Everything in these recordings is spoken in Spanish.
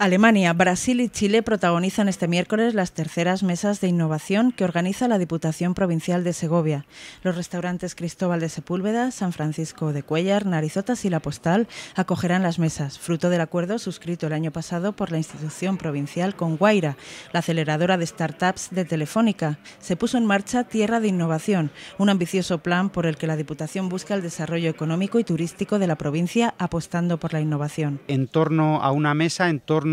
Alemania, Brasil y Chile protagonizan este miércoles las terceras mesas de innovación que organiza la Diputación Provincial de Segovia. Los restaurantes Cristóbal de Sepúlveda, San Francisco de Cuellar, Narizotas y La Postal acogerán las mesas, fruto del acuerdo suscrito el año pasado por la institución provincial con Guaira, la aceleradora de startups de Telefónica. Se puso en marcha Tierra de Innovación, un ambicioso plan por el que la Diputación busca el desarrollo económico y turístico de la provincia apostando por la innovación. En torno a una mesa, en torno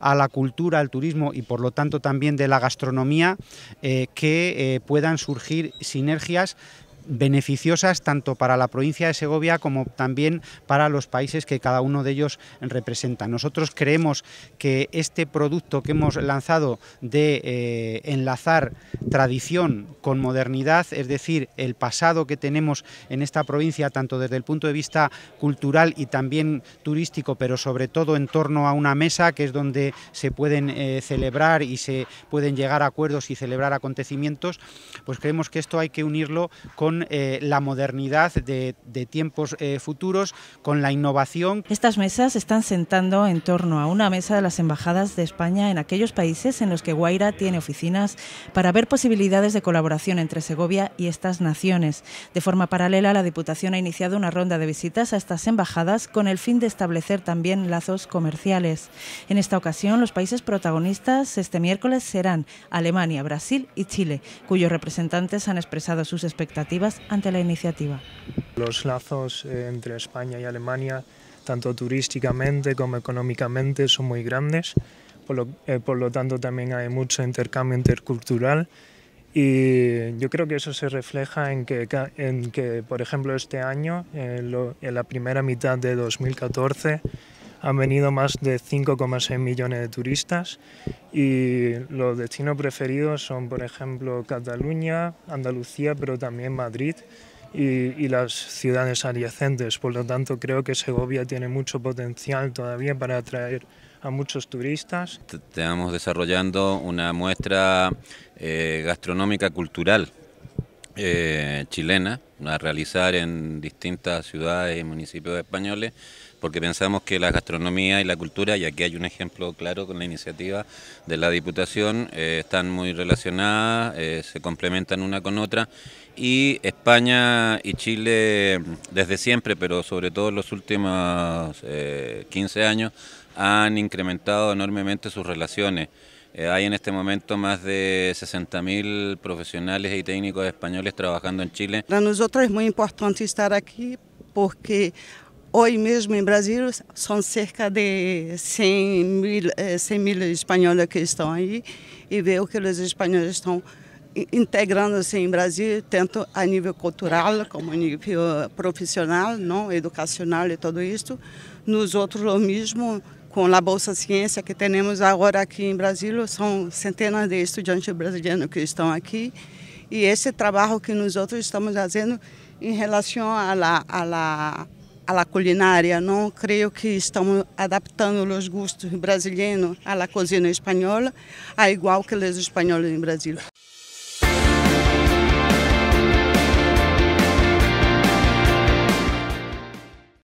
a la cultura, al turismo y por lo tanto también de la gastronomía, eh, que eh, puedan surgir sinergias beneficiosas tanto para la provincia de Segovia como también para los países que cada uno de ellos representa. Nosotros creemos que este producto que hemos lanzado de eh, enlazar tradición con modernidad, es decir, el pasado que tenemos en esta provincia, tanto desde el punto de vista cultural y también turístico, pero sobre todo en torno a una mesa, que es donde se pueden eh, celebrar y se pueden llegar a acuerdos y celebrar acontecimientos, pues creemos que esto hay que unirlo con eh, la modernidad de, tiempos eh, futuros, con la innovación. Estas mesas están sentando en torno a una mesa de las embajadas de España en aquellos países en los que Guaira tiene oficinas para ver posibilidades de colaboración entre Segovia y estas naciones. De forma paralela, la Diputación ha iniciado una ronda de visitas a estas embajadas con el fin de establecer también lazos comerciales. En esta ocasión, los países protagonistas este miércoles serán Alemania, Brasil y Chile, cuyos representantes han expresado sus expectativas ante la iniciativa. Los lazos eh, entre España y Alemania, tanto turísticamente como económicamente, son muy grandes. Eh, por lo, tanto también hay mucho intercambio intercultural y yo creo que eso se refleja en que, por ejemplo, este año, eh, en la primera mitad de 2014, han venido más de 5,6 millones de turistas y los destinos preferidos son, por ejemplo, Cataluña, Andalucía, pero también Madrid y, las ciudades adyacentes. Por lo tanto, creo que Segovia tiene mucho potencial todavía para atraer a muchos turistas. Estamos desarrollando una muestra eh, gastronómica cultural eh, chilena a realizar en distintas ciudades y municipios españoles, porque pensamos que la gastronomía y la cultura, y aquí hay un ejemplo claro con la iniciativa de la Diputación, eh, están muy relacionadas, eh, se complementan una con otra, y España y Chile desde siempre, pero sobre todo en los últimos 15 años, han incrementado enormemente sus relaciones. Eh, hay en este momento más de 60.000 profesionales y técnicos españoles trabajando en Chile. Para nosotros es muy importante estar aquí porque hoy mismo en Brasil son cerca de 100.000 eh, 100 españoles que están ahí y veo que los españoles están integrando-se em Brasil, tanto a nível cultural como a nível profissional, não, educacional e tudo isso. Nos outros, o mesmo, com a Bolsa Ciência que temos agora aqui em Brasil, são centenas de estudantes brasileiros que estão aqui. E esse trabalho que nós outros estamos fazendo em relação à la, à la, à la culinária, não creio que estamos adaptando os gostos brasileiros à cozinha espanhola, a igual que os espanhóis em Brasil.